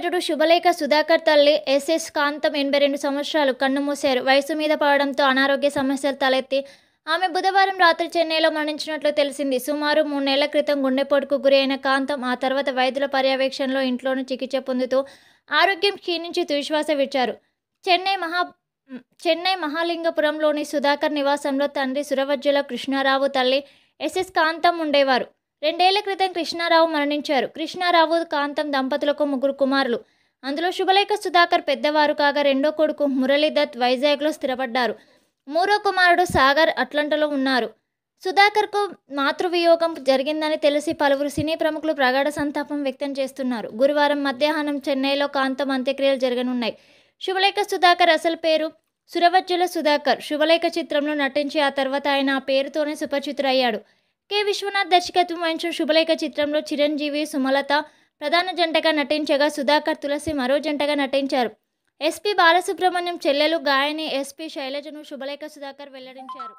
నటుడు శుభలేఖ సుధాకర్ తల్లి ఎస్ఎస్ కాంతం ఎనభై రెండు సంవత్సరాలు కన్ను మూశారు వయసు మీద పడడంతో అనారోగ్య సమస్యలు తలెత్తి ఆమె బుధవారం రాత్రి చెన్నైలో మరణించినట్లు తెలిసింది సుమారు మూడు నెలల క్రితం గుండెపోటుకు గురైన కాంతం ఆ తర్వాత వైద్యుల పర్యవేక్షణలో ఇంట్లోనూ చికిత్స పొందుతూ ఆరోగ్యం క్షీణించి తుశ్వాస విడిచారు చెన్నై మహా చెన్నై మహాలింగపురంలోని సుధాకర్ నివాసంలో తండ్రి సురవజ్జుల కృష్ణారావు తల్లి ఎస్ఎస్ కాంతం ఉండేవారు రెండేళ్ల క్రితం కృష్ణారావు మరణించారు కృష్ణారావు కాంతం దంపతులకు ముగ్గురు కుమారులు అందులో శుభలేఖ సుధాకర్ పెద్దవారు కాగా రెండో కొడుకు మురళీదత్ వైజాగ్లో స్థిరపడ్డారు మూడో కుమారుడు సాగర్ అట్లాంటలో ఉన్నారు సుధాకర్కు మాతృవియోగం జరిగిందని తెలిసి పలువురు సినీ ప్రముఖులు ప్రగాఢ సంతాపం వ్యక్తం చేస్తున్నారు గురువారం మధ్యాహ్నం చెన్నైలో కాంతం అంత్యక్రియలు జరగనున్నాయి శుభలేఖ సుధాకర్ అసలు పేరు సురవజ్జుల సుధాకర్ శుభలేఖ చిత్రంలో నటించి ఆ తర్వాత ఆయన ఆ పేరుతోనే సుపరిచితురయ్యాడు కె విశ్వనాథ్ దర్శకత్వం వహించిన శుభలేఖ చిత్రంలో చిరంజీవి సుమలత ప్రధాన జంటగా నటించగా సుధాకర్ తులసి మరో జంటగా నటించారు ఎస్పీ బాలసుబ్రహ్మణ్యం చెల్లెలు గాయని ఎస్పీ శైలజను శుభలేఖ సుధాకర్ వెల్లడించారు